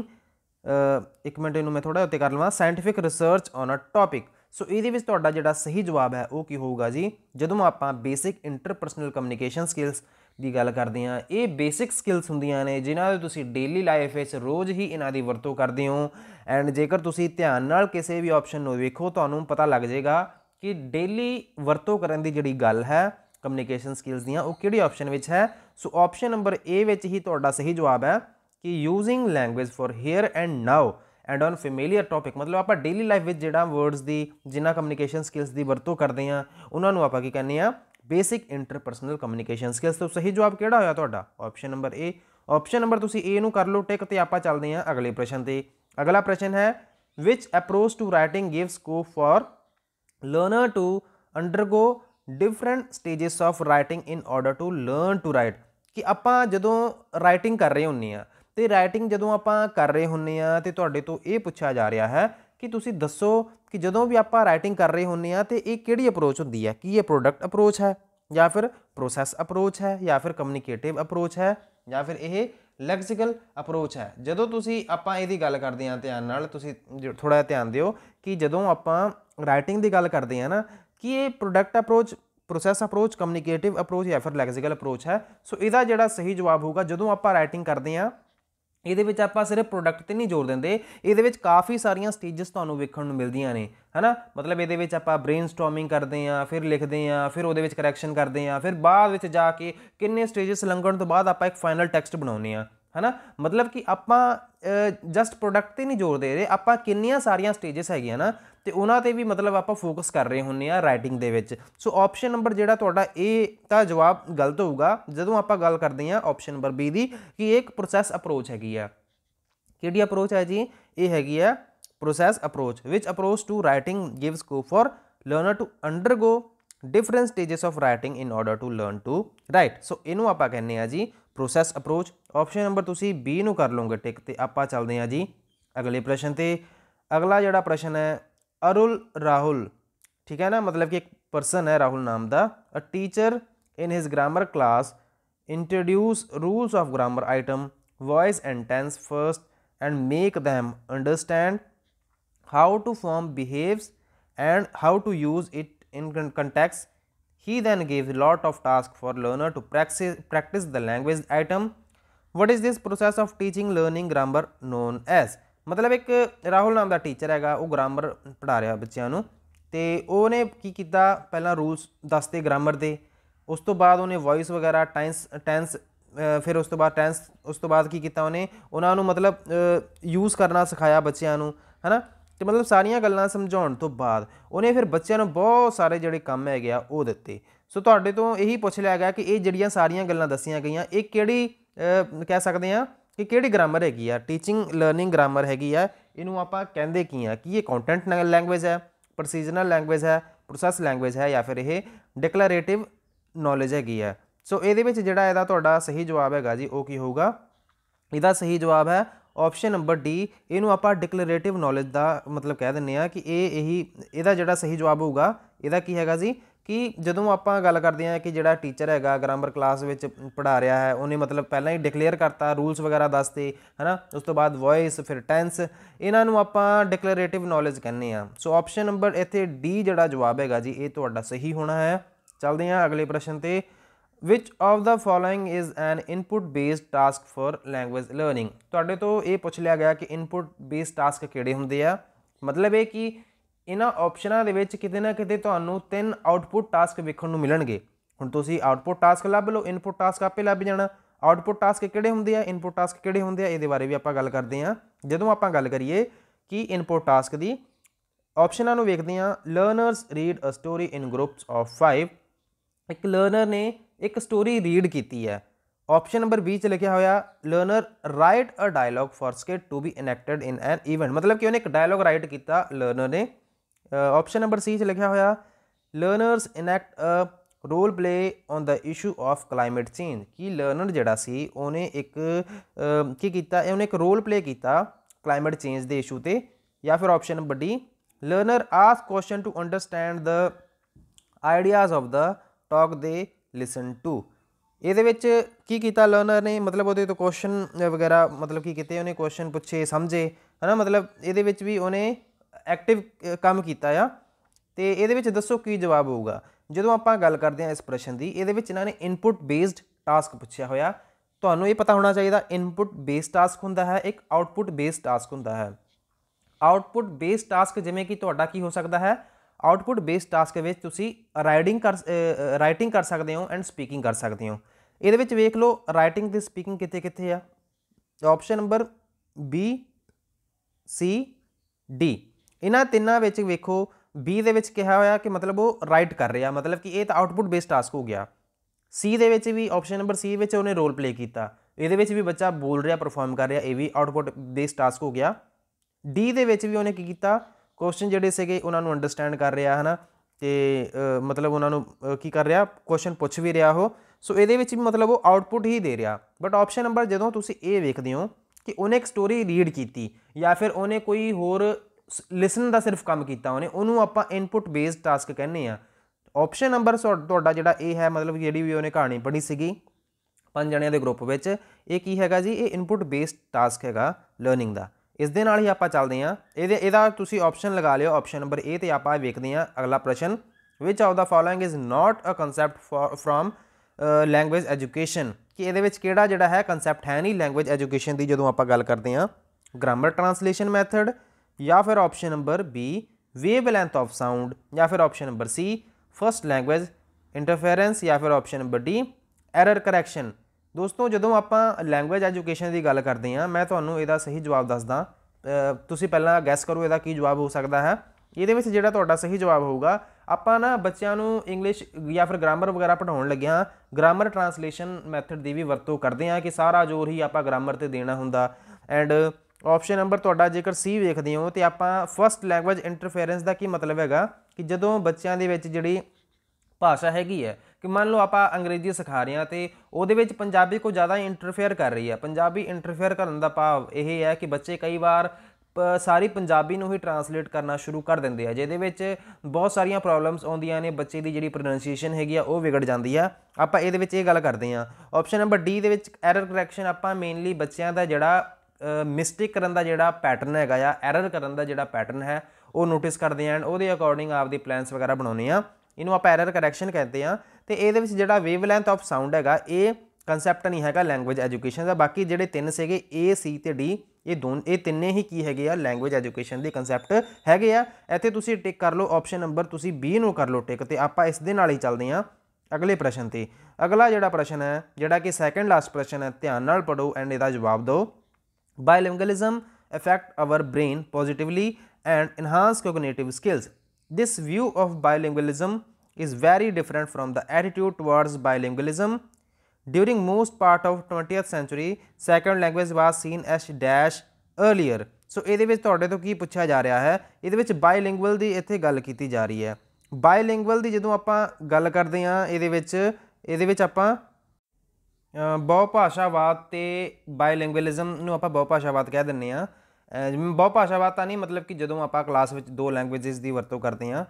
एक minute इन मैं थोड़ा कर लवा scientific research on a topic ਸੋ ਇਹਦੇ ਵਿੱਚ ਤੁਹਾਡਾ ਜਿਹੜਾ ਸਹੀ ਜਵਾਬ ਹੈ ਉਹ ਕੀ ਹੋਊਗਾ ਜੀ ਜਦੋਂ ਆਪਾਂ ਬੇਸਿਕ ਇੰਟਰਪਰਸਨਲ ਕਮਿਊਨੀਕੇਸ਼ਨ ਸਕਿੱਲਸ ਦੀ ਗੱਲ ਕਰਦੇ ਹਾਂ ਇਹ ਬੇਸਿਕ ਸਕਿੱਲਸ ਹੁੰਦੀਆਂ ਨੇ ਜਿਨ੍ਹਾਂ ਦੇ ਤੁਸੀਂ ਡੇਲੀ ਲਾਈਫ ਵਿੱਚ ਰੋਜ਼ ਹੀ ਇਹਨਾਂ ਦੀ ਵਰਤੋਂ ਕਰਦੇ ਹੋ ਐਂਡ ਜੇਕਰ ਤੁਸੀਂ ਧਿਆਨ ਨਾਲ ਕਿਸੇ ਵੀ ਆਪਸ਼ਨ ਨੂੰ ਵੇਖੋ ਤੁਹਾਨੂੰ ਪਤਾ ਲੱਗ ਜਾਏਗਾ ਕਿ ਡੇਲੀ ਵਰਤੋਂ ਕਰਨ ਦੀ ਜਿਹੜੀ ਗੱਲ ਹੈ ਕਮਿਊਨੀਕੇਸ਼ਨ ਸਕਿੱਲਸ ਦੀਆਂ ਉਹ ਕਿਹੜੀ ਆਪਸ਼ਨ ਵਿੱਚ ਹੈ ਸੋ ਆਪਸ਼ਨ ਨੰਬਰ A ਵਿੱਚ ਹੀ ਤੁਹਾਡਾ ਸਹੀ ਜਵਾਬ ਹੈ ਕਿ using language for here and now and on familiar topic ਮਤਲਬ ਆਪਾਂ ਡੇਲੀ ਲਾਈਫ ਵਿੱਚ ਜਿਹੜਾ ਵਰਡਸ ਦੀ ਜਿੰਨਾ ਕਮਿਊਨੀਕੇਸ਼ਨ ਸਕਿੱਲਸ ਦੀ ਵਰਤੋਂ ਕਰਦੇ ਆ ਉਹਨਾਂ ਨੂੰ ਆਪਾਂ ਕੀ ਕਹਿੰਦੇ ਆ ਬੇਸਿਕ ਇੰਟਰਪਰਸਨਲ ਕਮਿਊਨੀਕੇਸ਼ਨ ਸਕਿੱਲਸ ਤੋਂ ਸਹੀ ਜਵਾਬ ਕਿਹੜਾ ਹੋਇਆ ਤੁਹਾਡਾ option number A option number ਤੁਸੀਂ A ਨੂੰ ਕਰ ਲਓ ਟਿਕ ਤੇ ਆਪਾਂ ਚੱਲਦੇ ਆ ਅਗਲੇ ਪ੍ਰਸ਼ਨ ਤੇ ਅਗਲਾ ਪ੍ਰਸ਼ਨ ਹੈ which approach to writing gives scope for learner to undergo different stages of writing in order to learn to write ਕਿ ਆਪਾਂ ਜਦੋਂ ਰਾਈਟਿੰਗ ਕਰ ਰਹੇ ਹੁੰਨੇ ਆ ਤੇ ਰਾਈਟਿੰਗ ਜਦੋਂ ਆਪਾਂ ਕਰ ਰਹੇ ਹੁੰਨੇ ਆ ਤੇ ਤੁਹਾਡੇ ਤੋਂ ਇਹ ਪੁੱਛਿਆ ਜਾ ਰਿਹਾ ਹੈ ਕਿ ਤੁਸੀਂ ਦੱਸੋ ਕਿ ਜਦੋਂ ਵੀ ਆਪਾਂ ਰਾਈਟਿੰਗ ਕਰ ਰਹੇ ਹੁੰਨੇ ਆ ਤੇ ਇਹ ਕਿਹੜੀ ਅਪਰੋਚ ਹੁੰਦੀ ਹੈ ਕੀ ਇਹ ਪ੍ਰੋਡਕਟ ਅਪਰੋਚ ਹੈ ਜਾਂ ਫਿਰ ਪ੍ਰੋਸੈਸ ਅਪਰੋਚ ਹੈ ਜਾਂ ਫਿਰ ਕਮਿਊਨੀਕੇਟਿਵ ਅਪਰੋਚ ਹੈ ਜਾਂ ਫਿਰ ਇਹ ਲੈਕਸੀਕਲ ਅਪਰੋਚ ਹੈ ਜਦੋਂ ਤੁਸੀਂ ਆਪਾਂ ਇਹਦੀ ਗੱਲ ਕਰਦੇ ਆ ਧਿਆਨ ਨਾਲ ਤੁਸੀਂ ਥੋੜਾ ਜਿਹਾ ਧਿਆਨ ਦਿਓ ਕਿ ਜਦੋਂ ਆਪਾਂ ਰਾਈਟਿੰਗ ਦੀ ਗੱਲ ਕਰਦੇ ਆ ਨਾ ਕਿ ਇਹ product approach process approach communicative approach ਜਾਂ ਫਿਰ ਲੈਕਸੀਕਲ ਅਪਰੋਚ ਹੈ ਸੋ ਇਹਦਾ ਜਿਹੜਾ ਸਹੀ ਜਵਾਬ ਹੋਊਗਾ ਜਦੋਂ ਆਪਾਂ ਰਾਈਟਿੰਗ ਕਰਦੇ ਆ ਇਹਦੇ ਵਿੱਚ ਆਪਾਂ ਸਿਰਫ ਪ੍ਰੋਡਕਟ ਤੇ ਨਹੀਂ ਜ਼ੋਰ ਦਿੰਦੇ ਇਹਦੇ ਵਿੱਚ ਕਾਫੀ ਸਾਰੀਆਂ ਸਟੇजेस ਤੁਹਾਨੂੰ ਵੇਖਣ ਨੂੰ ਮਿਲਦੀਆਂ ਨੇ ਹਨਾ ਮਤਲਬ ਇਹਦੇ ਵਿੱਚ ਆਪਾਂ ਬ੍ਰੇਨਸਟਾਰਮਿੰਗ ਕਰਦੇ ਆ ਫਿਰ ਲਿਖਦੇ ਆ ਫਿਰ ਉਹਦੇ ਵਿੱਚ ਕਰੈਕਸ਼ਨ ਕਰਦੇ ਆ ਫਿਰ ਬਾਅਦ ਵਿੱਚ ਜਾ ਕੇ ਕਿੰਨੇ ਸਟੇजेस ਲੰਘਣ ਤੋਂ ਬਾਅਦ ਆਪਾਂ ਇੱਕ ਫਾਈਨਲ ਟੈਕਸਟ ਬਣਾਉਨੇ ਆ ਹਨਾ ਮਤਲਬ ਕਿ ਆਪਾਂ ਜਸਟ ਪ੍ਰੋਡਕਟ ਤੇ ਨਹੀਂ ਜ਼ੋਰ ਦੇ ਰਹੇ ਆਪਾਂ ਕਿੰਨੀਆਂ ਸਾਰੀਆਂ ਸਟੇजेस ਹੈਗੀਆਂ ਨਾ ਤੇ ਉਹਨਾਂ ਤੇ ਵੀ ਮਤਲਬ ਆਪਾਂ ਫੋਕਸ ਕਰ ਰਹੇ ਹੁੰਨੇ ਆ ਰਾਈਟਿੰਗ ਦੇ ਵਿੱਚ ਸੋ ਆਪਸ਼ਨ ਨੰਬਰ ਜਿਹੜਾ ਤੁਹਾਡਾ ਇਹ ਤਾਂ ਜਵਾਬ ਗਲਤ ਹੋਊਗਾ ਜਦੋਂ ਆਪਾਂ ਗੱਲ ਕਰਦੇ ਆ ਆਪਸ਼ਨ ਨੰਬਰ B ਦੀ ਕਿ ਇਹ ਇੱਕ ਪ੍ਰੋਸੈਸ ਅਪਰੋਚ ਹੈਗੀ ਆ ਕਿਹੜੀ ਅਪਰੋਚ ਹੈ ਜੀ ਇਹ ਹੈਗੀ ਆ process approach which approach to writing gives scope for learner to undergo different stages of writing in order to learn to write so ਇਹਨੂੰ apa ਕਹਿੰਦੇ ਆ ਜੀ ਪ੍ਰੋਸੈਸ ਅਪਰੋਚ ਆਪਸ਼ਨ ਨੰਬਰ ਤੁਸੀਂ B nu kar loge tick te apa chalde ha ji agle prashn te agla jada prashn hai arul rahul theek hai na matlab ki ek person hai rahul naam da a teacher in his grammar class introduce rules of grammar item voice and tense first and make them understand how to form behaves and how to use it in context, he then gave a lot of task for learner to practice, practice the language item. What is this process of teaching learning grammar known as? ਮਤਲਬ ਇੱਕ ਰਾਹੁਲ ਨਾਮ ਦਾ teacher ਹੈਗਾ ਉਹ grammar ਪੜਾ ਰਿਹਾ ਬੱਚਿਆਂ ਨੂੰ ਤੇ ਉਹਨੇ ਕੀ ਕੀਤਾ ਪਹਿਲਾਂ ਰੂਲਸ us ਗ੍ਰਾਮਰ ਦੇ ਉਸ ਤੋਂ ਬਾਅਦ ਉਹਨੇ ਵੌਇਸ ਵਗੈਰਾ ਟੈਂਸ ਟੈਂਸ ਫਿਰ ਉਸ ਤੋਂ ਬਾਅਦ ਟੈਂਸ ਉਸ ਤੋਂ ਬਾਅਦ ਕੀ ਕੀਤਾ ਉਹਨੇ ਉਹਨਾਂ ਨੂੰ ਮਤਲਬ ਯੂਜ਼ ਕਰਨਾ ਸਿਖਾਇਆ ਬੱਚਿਆਂ ਨੂੰ ਹੈਨਾ ਤੇ ਮਤਲਬ ਸਾਰੀਆਂ ਗੱਲਾਂ ਸਮਝਾਉਣ ਤੋਂ ਬਾਅਦ ਉਹਨੇ ਫਿਰ ਬੱਚਿਆਂ ਨੂੰ ਬਹੁਤ ਸਾਰੇ ਜਿਹੜੇ ਕੰਮ ਹੈਗੇ ਆ ਉਹ ਦਿੱਤੇ ਸੋ ਤੁਹਾਡੇ ਤੋਂ ਇਹੀ ਪੁੱਛ ਲਿਆ ਗਿਆ ਕਿ ਇਹ ਜਿਹੜੀਆਂ ਸਾਰੀਆਂ ਗੱਲਾਂ ਦੱਸੀਆਂ ਗਈਆਂ ਇਹ ਕਿਹੜੀ ਕਹਿ ਸਕਦੇ ਆ ਕਿ ਕਿਹੜੀ ਗ੍ਰਾਮਰ ਹੈਗੀ ਆ ਟੀਚਿੰਗ ਲਰਨਿੰਗ ਗ੍ਰਾਮਰ ਹੈਗੀ ਆ ਇਹਨੂੰ ਆਪਾਂ ਕਹਿੰਦੇ ਕੀ ਆ ਕਿ ਇਹ ਕੰਟੈਂਟ ਲੈਂਗੁਏਜ ਹੈ ਪ੍ਰੋਸੀਜਨਲ ਲੈਂਗੁਏਜ ਹੈ ਪ੍ਰੋਸੈਸ ਲੈਂਗੁਏਜ ਹੈ ਜਾਂ ਫਿਰ ਇਹ ਡਿਕਲੇਰੇਟਿਵ ਨੌਲੇਜ ਹੈਗੀ ਆ ਸੋ ਇਹਦੇ ਵਿੱਚ ਜਿਹੜਾ ਇਹਦਾ ਤੁਹਾਡਾ ਸਹੀ ਜਵਾਬ ਹੈਗਾ ਜੀ ਉਹ ਕੀ ਹੋਊਗਾ ਇਹਦਾ ਸਹੀ ਜਵਾਬ ਹੈ ਆਪਸ਼ਨ ਨੰਬਰ ਡੀ ਇਹਨੂੰ ਆਪਾਂ ਡਿਕਲੇਰੇਟਿਵ ਨੌਲੇਜ ਦਾ ਮਤਲਬ ਕਹਿ ਦਿੰਨੇ ਆ ਕਿ ਇਹ ਇਹੀ ਇਹਦਾ ਜਿਹੜਾ ਸਹੀ ਜਵਾਬ ਹੋਊਗਾ ਇਹਦਾ ਕੀ ਹੈਗਾ ਜੀ ਕਿ ਜਦੋਂ ਆਪਾਂ ਗੱਲ ਕਰਦੇ ਆ ਕਿ ਜਿਹੜਾ ਟੀਚਰ ਹੈਗਾ ਗ੍ਰਾਮਰ ਕਲਾਸ ਵਿੱਚ ਪੜਾ ਰਿਹਾ ਹੈ ਉਹਨੇ ਮਤਲਬ ਪਹਿਲਾਂ ਹੀ ਡਿਕਲੇਅਰ ਕਰਤਾ ਰੂਲਸ ਵਗੈਰਾ ਦੱਸਤੇ ਹਨਾ ਉਸ ਤੋਂ ਬਾਅਦ ਵੌਇਸ ਫਿਰ ਟੈਂਸ ਇਹਨਾਂ ਨੂੰ ਆਪਾਂ ਡਿਕਲੇਰੇਟਿਵ ਨੌਲੇਜ ਕਹਿੰਦੇ ਆ ਸੋ ਆਪਸ਼ਨ ਨੰਬਰ ਇੱਥੇ ਡੀ ਜਿਹੜਾ ਜਵਾਬ ਹੈਗਾ ਜੀ ਇਹ ਤੁਹਾਡਾ ਸਹੀ ਹੋਣਾ ਹੈ ਚਲਦੇ ਆ ਅਗਲੇ ਪ੍ਰਸ਼ਨ ਤੇ which of the following is an input based task for language learning ਤੁਹਾਡੇ ਤੋਂ ਇਹ ਪੁੱਛ ਲਿਆ ਗਿਆ ਕਿ ਇਨਪੁਟ ਬੇਸਡ ਟਾਸਕ ਕਿਹੜੇ ਹੁੰਦੇ ਆ ਮਤਲਬ ਇਹ ਕਿ ਇਹਨਾਂ ਆਪਸ਼ਨਾਂ ਦੇ ਵਿੱਚ ਕਿਤੇ ਨਾ ਕਿਤੇ ਤੁਹਾਨੂੰ ਤਿੰਨ ਆਉਟਪੁੱਟ ਟਾਸਕ ਵੇਖਣ ਨੂੰ ਮਿਲਣਗੇ ਹੁਣ ਤੁਸੀਂ ਆਉਟਪੁੱਟ ਟਾਸਕ ਲੱਭ ਲਓ ਇਨਪੁਟ ਟਾਸਕ ਆਪੇ ਲੱਭ ਜਾਣਾ ਆਉਟਪੁੱਟ ਟਾਸਕ ਕਿਹੜੇ ਹੁੰਦੇ ਆ ਇਨਪੁਟ ਟਾਸਕ ਕਿਹੜੇ ਹੁੰਦੇ ਆ ਇਹਦੇ ਬਾਰੇ ਵੀ ਆਪਾਂ ਗੱਲ ਕਰਦੇ ਆ ਜਦੋਂ ਆਪਾਂ ਗੱਲ ਕਰੀਏ ਕਿ ਇਨਪੁਟ ਟਾਸਕ ਦੀ ਆਪਸ਼ਨਾਂ ਨੂੰ ਵੇਖਦੇ ਆ learners read a story in groups of 5 ਇੱਕ ਲਰਨਰ ਨੇ एक स्टोरी रीड की है ऑप्शन नंबर बी च लिखा हुआ learner write a dialogue for skit to be enacted in an event मतलब कि उन्हें एक डायलॉग राइट किया लर्नर ने ऑप्शन नंबर सी लिखा हुआ learners enact a role play on the issue of climate change कि लर्नर जरा एक किया उन्हें एक रोल प्ले किया कलाइमेट चेंज के इशू से या फिर ऑप्शन नंबर डी लर्नर आस question to understand the ideas of the talk they listen to ਇਹਦੇ ਵਿੱਚ ਕੀ ਕੀਤਾ ਲਰਨਰ ਨੇ ਮਤਲਬ ਉਹਦੇ ਤੋਂ ਕੁਐਸਚਨ ਵਗੈਰਾ ਮਤਲਬ ਕੀ ਕੀਤੇ ਉਹਨੇ ਕੁਐਸਚਨ ਪੁੱਛੇ ਸਮਝੇ ਹਨਾ ਮਤਲਬ ਇਹਦੇ ਵਿੱਚ ਵੀ ਉਹਨੇ ਐਕਟਿਵ ਕੰਮ ਕੀਤਾ ਆ ਤੇ ਇਹਦੇ ਵਿੱਚ ਦੱਸੋ ਕੀ ਜਵਾਬ ਹੋਊਗਾ ਜਦੋਂ ਆਪਾਂ ਗੱਲ ਕਰਦੇ ਹਾਂ ਇਸ ਪ੍ਰਸ਼ਨ ਦੀ ਇਹਦੇ ਵਿੱਚ ਇਹਨਾਂ ਨੇ ਇਨਪੁਟ ਬੇਸਡ ਟਾਸਕ ਪੁੱਛਿਆ ਹੋਇਆ ਤੁਹਾਨੂੰ ਇਹ ਪਤਾ ਹੋਣਾ ਚਾਹੀਦਾ ਇਨਪੁਟ ਬੇਸਡ ਟਾਸਕ ਹੁੰਦਾ ਹੈ ਇੱਕ ਆਊਟਪੁਟ ਬੇਸਡ ਟਾਸਕ ਹੁੰਦਾ ਹੈ ਆਊਟਪੁਟ ਬੇਸਡ ਟਾਸਕ ਜਿਵੇਂ ਕਿ ਤੁਹਾਡਾ ਕੀ ਹੋ ਸਕਦਾ ਹੈ ਆਊਟਪੁੱਟ ਬੇਸਡ ਟਾਸਕ ਵਿੱਚ ਤੁਸੀਂ ਰਾਈਡਿੰਗ ਕਰ ਰਾਈਟਿੰਗ ਕਰ ਸਕਦੇ ਹੋ ਐਂਡ ਸਪੀਕਿੰਗ ਕਰ ਸਕਦੇ ਹੋ ਇਹਦੇ ਵਿੱਚ ਵੇਖ ਲਓ ਰਾਈਟਿੰਗ ਤੇ ਸਪੀਕਿੰਗ ਕਿੱਥੇ ਕਿੱਥੇ ਆ option number B C D ਇਹਨਾਂ ਤਿੰਨਾਂ ਵਿੱਚ ਵੇਖੋ B ਦੇ ਵਿੱਚ ਕਿਹਾ ਹੋਇਆ ਕਿ ਮਤਲਬ ਉਹ ਰਾਈਟ ਕਰ ਰਿਹਾ ਮਤਲਬ ਕਿ ਇਹ ਤਾਂ ਆਊਟਪੁੱਟ ਬੇਸਡ ਟਾਸਕ ਹੋ ਗਿਆ C ਦੇ ਵਿੱਚ ਵੀ ਆਪਸ਼ਨ ਨੰਬਰ C ਵਿੱਚ ਉਹਨੇ ਰੋਲ ਪਲੇ ਕੀਤਾ ਇਹਦੇ ਵਿੱਚ ਵੀ ਬੱਚਾ ਬੋਲ ਰਿਹਾ ਪਰਫਾਰਮ ਕਰ ਰਿਹਾ ਇਹ ਵੀ ਆਊਟਪੁੱਟ ਬੇਸਡ ਟਾਸਕ ਹੋ ਗਿਆ D ਦੇ ਵਿੱਚ ਵੀ ਉਹਨੇ ਕੀ ਕੀਤਾ ਕੁਐਸਚਨ ਜਿਹੜੇ ਸੀਗੇ ਉਹਨਾਂ ਨੂੰ ਅੰਡਰਸਟੈਂਡ ਕਰ ਰਿਹਾ ਹਨਾ ਤੇ ਮਤਲਬ ਉਹਨਾਂ ਨੂੰ ਕੀ ਕਰ ਰਿਹਾ ਕੁਐਸਚਨ ਪੁੱਛ ਵੀ ਰਿਹਾ ਉਹ ਸੋ ਇਹਦੇ ਵਿੱਚ ਵੀ ਮਤਲਬ ਉਹ ਆਉਟਪੁੱਟ ਹੀ ਦੇ ਰਿਹਾ ਬਟ ਆਪਸ਼ਨ ਨੰਬਰ ਜਦੋਂ ਤੁਸੀਂ ਇਹ ਵੇਖਦੇ ਹੋ ਕਿ ਉਹਨੇ ਇੱਕ ਸਟੋਰੀ ਰੀਡ ਕੀਤੀ ਜਾਂ ਫਿਰ ਉਹਨੇ ਕੋਈ ਹੋਰ ਲਿਸਨ ਦਾ ਸਿਰਫ ਕੰਮ ਕੀਤਾ ਉਹਨੇ ਉਹਨੂੰ ਆਪਾਂ ਇਨਪੁਟ ਬੇਸਡ ਟਾਸਕ ਕਹਿੰਦੇ ਆ ਆਪਸ਼ਨ ਨੰਬਰ ਤੁਹਾਡਾ ਜਿਹੜਾ ਇਹ ਹੈ ਮਤਲਬ ਜਿਹੜੀ ਵੀ ਉਹਨੇ ਕਹਾਣੀ ਪੜ੍ਹੀ ਸੀਗੀ ਪੰਜ ਜਣਿਆਂ ਦੇ ਗਰੁੱਪ ਵਿੱਚ ਇਹ ਕੀ ਹੈਗਾ ਜੀ ਇਹ ਇਨਪੁਟ ਬੇਸਡ ਟਾਸਕ ਹੈਗਾ ਲਰਨਿੰਗ ਦਾ ਇਸ ਦੇ ਨਾਲ ਹੀ ਆਪਾਂ ਚੱਲਦੇ ਹਾਂ ਇਹਦੇ ਇਹਦਾ ਤੁਸੀਂ ਆਪਸ਼ਨ ਲਗਾ ਲਿਓ ਆਪਸ਼ਨ ਨੰਬਰ A ਤੇ ਆਪਾਂ ਵੇਖਦੇ ਹਾਂ ਅਗਲਾ ਪ੍ਰਸ਼ਨ which of the following is not a concept from language education ਕਿ ਇਹਦੇ ਵਿੱਚ ਕਿਹੜਾ ਜਿਹੜਾ ਹੈ ਕਨਸੈਪਟ ਹੈ ਨਹੀਂ ਲੈਂਗੁਏਜ ਐਜੂਕੇਸ਼ਨ ਦੀ ਜਦੋਂ ਆਪਾਂ ਗੱਲ ਕਰਦੇ ਹਾਂ ਗ੍ਰਾਮਰ ਟ੍ਰਾਂਸਲੇਸ਼ਨ ਮੈਥਡ ਜਾਂ ਫਿਰ option number B wave length of sound ਜਾਂ ਫਿਰ option number C first language interference ਜਾਂ ਫਿਰ option number D error correction ਦੋਸਤੋ ਜਦੋਂ ਆਪਾਂ ਲੈਂਗੁਏਜ ਐਜੂਕੇਸ਼ਨ ਦੀ ਗੱਲ ਕਰਦੇ ਹਾਂ ਮੈਂ ਤੁਹਾਨੂੰ ਇਹਦਾ ਸਹੀ ਜਵਾਬ ਦੱਸਦਾ ਤੁਸੀਂ ਪਹਿਲਾਂ ਗੈਸ ਕਰੋ ਇਹਦਾ ਕੀ ਜਵਾਬ ਹੋ ਸਕਦਾ ਹੈ ਇਹਦੇ ਵਿੱਚ ਜਿਹੜਾ ਤੁਹਾਡਾ ਸਹੀ ਜਵਾਬ ਹੋਊਗਾ ਆਪਾਂ ਨਾ ਬੱਚਿਆਂ ਨੂੰ ਇੰਗਲਿਸ਼ ਜਾਂ ਫਿਰ ਗ੍ਰਾਮਰ ਵਗੈਰਾ ਪੜਾਉਣ ਲੱਗੇ ਹਾਂ ਗ੍ਰਾਮਰ ਟ੍ਰਾਂਸਲੇਸ਼ਨ ਮੈਥਡ ਦੀ ਵੀ ਵਰਤੋਂ ਕਰਦੇ ਹਾਂ ਕਿ ਸਾਰਾ ਜ਼ੋਰ ਹੀ ਆਪਾਂ ਗ੍ਰਾਮਰ ਤੇ ਦੇਣਾ ਹੁੰਦਾ ਐਂਡ ਆਪਸ਼ਨ ਨੰਬਰ ਤੁਹਾਡਾ ਜੇਕਰ ਸੀ ਵੇਖਦੇ ਹੋ ਤੇ ਆਪਾਂ ਫਰਸਟ ਲੈਂਗੁਏਜ ਇੰਟਰਫੇਰੈਂਸ ਦਾ ਕੀ ਮਤਲਬ ਹੈਗਾ ਕਿ ਜਦੋਂ ਬੱਚਿਆਂ ਦੇ ਵਿੱਚ ਜਿਹੜੀ ਭਾਸ਼ਾ ਹੈਗੀ ਹੈ ਕਿ ਮੰਨ ਲਓ ਆਪਾਂ ਅੰਗਰੇਜ਼ੀ ਸਿਖਾ ਰਹੇ ਹਾਂ ਤੇ ਉਹਦੇ ਵਿੱਚ ਪੰਜਾਬੀ ਕੋ ਜ਼ਿਆਦਾ ਇੰਟਰਫੇਅਰ ਕਰ ਰਹੀ ਹੈ ਪੰਜਾਬੀ ਇੰਟਰਫੇਅਰ ਕਰਨ ਦਾ ਭਾਵ ਇਹ ਹੈ ਕਿ ਬੱਚੇ ਕਈ ਵਾਰ ਸਾਰੀ ਪੰਜਾਬੀ ਨੂੰ ਹੀ ਟਰਾਂਸਲੇਟ ਕਰਨਾ ਸ਼ੁਰੂ ਕਰ ਦਿੰਦੇ ਆ ਜਿਹਦੇ ਵਿੱਚ ਬਹੁਤ ਸਾਰੀਆਂ ਪ੍ਰੋਬਲਮਸ ਆਉਂਦੀਆਂ ਨੇ ਬੱਚੇ ਦੀ ਜਿਹੜੀ ਪ੍ਰੋਨੰਸੀਏਸ਼ਨ ਹੈਗੀ ਆ ਉਹ ਵਿਗੜ ਜਾਂਦੀ ਆ ਆਪਾਂ ਇਹਦੇ ਵਿੱਚ ਇਹ ਗੱਲ ਕਰਦੇ ਆ ਆਪਸ਼ਨ ਨੰਬਰ ਡੀ ਦੇ ਵਿੱਚ ਐਰਰ ਕਰੈਕਸ਼ਨ ਆਪਾਂ ਮੇਨਲੀ ਬੱਚਿਆਂ ਦਾ ਜਿਹੜਾ ਮਿਸਟੇਕ ਕਰਨ ਦਾ ਜਿਹੜਾ ਪੈਟਰਨ ਹੈਗਾ ਆ ਐਰਰ ਕਰਨ ਦਾ ਜਿਹੜਾ ਪੈਟਰਨ ਹੈ ਉਹ ਨੋਟਿਸ ਕਰਦੇ ਆਂ ਉਹਦੇ ਅਕੋਰਡਿੰਗ ਆਪਦੀ ਪਲਾਨਸ ਵਗੈਰਾ ਬਣਾਉਨੇ ਆ ਇਹਨੂੰ ਆਪਾਂ ਐਰਰ ਕਰੈਕਸ਼ਨ ਕਹਿੰਦੇ ਆ ਤੇ ਇਹਦੇ ਵਿੱਚ ਜਿਹੜਾ ਵੇਵ ਲੈਂਥ ਆਫ ਸਾਊਂਡ ਹੈਗਾ ਇਹ ਕਨਸੈਪਟ ਨਹੀਂ ਹੈਗਾ ਲੈਂਗੁਏਜ ਐਜੂਕੇਸ਼ਨ ਦਾ ਬਾਕੀ ਜਿਹੜੇ ਤਿੰਨ ਸੀਗੇ A C ਤੇ D ਇਹ ਦੋਨ ਇਹ ਤਿੰਨੇ ਹੀ ਕੀ ਹੈਗੇ ਆ ਲੈਂਗੁਏਜ ਐਜੂਕੇਸ਼ਨ ਦੇ ਕਨਸੈਪਟ ਹੈਗੇ ਆ ਇੱਥੇ ਤੁਸੀਂ ਟਿਕ ਕਰ ਲਓ ਆਪਸ਼ਨ ਨੰਬਰ ਤੁਸੀਂ B ਨੂੰ ਕਰ ਲਓ ਟਿਕ ਤੇ ਆਪਾਂ ਇਸ ਦੇ ਨਾਲ ਹੀ ਚੱਲਦੇ ਆ ਅਗਲੇ ਪ੍ਰਸ਼ਨ ਤੇ ਅਗਲਾ ਜਿਹੜਾ ਪ੍ਰਸ਼ਨ ਹੈ ਜਿਹੜਾ ਕਿ ਸੈਕੰਡ ਲਾਸਟ ਪ੍ਰਸ਼ਨ ਹੈ ਧਿਆਨ ਨਾਲ ਪੜੋ ਐਂਡ ਇਹਦਾ ਜਵਾਬ ਦਿਓ bilingualism effect our brain positively and enhance cognitive skills This view of bilingualism is very different from the attitude towards bilingualism. During most part of 20th century, second language was seen as dash earlier. So, ਇਹਦੇ ਵਿੱਚ ਤੁਹਾਡੇ ਤੋਂ ਕੀ ਪੁੱਛਿਆ ਜਾ ਰਿਹਾ ਹੈ ਇਹਦੇ ਵਿੱਚ ਬਾਇਲਿੰਗੁਅਲ ਦੀ ਇੱਥੇ ਗੱਲ ਕੀਤੀ ਜਾ ਰਹੀ ਹੈ ਬਾਇਲਿੰਗੁਅਲ ਦੀ ਜਦੋਂ ਆਪਾਂ ਗੱਲ ਕਰਦੇ ਹਾਂ ਇਹਦੇ ਵਿੱਚ ਇਹਦੇ ਵਿੱਚ ਆਪਾਂ ਬਹੁ ਭਾਸ਼ਾਵਾਦ ਤੇ ਬਾਇਲਿੰਗੁਅਲਿਜ਼ਮ ਨੂੰ ਆਪਾਂ ਬਹੁ ਭਾਸ਼ਾਵਾਦ ਕਹਿ ਦਿੰਨੇ ਆ ਜਿਵੇਂ ਬਹੁ ਭਾਸ਼ਾ ਤਾਂ ਨਹੀਂ ਮਤਲਬ ਕਿ ਜਦੋਂ ਆਪਾਂ ਕਲਾਸ ਵਿੱਚ ਦੋ ਲੈਂਗੁਏਜਸ ਦੀ ਵਰਤੋਂ ਕਰਦੇ ਹਾਂ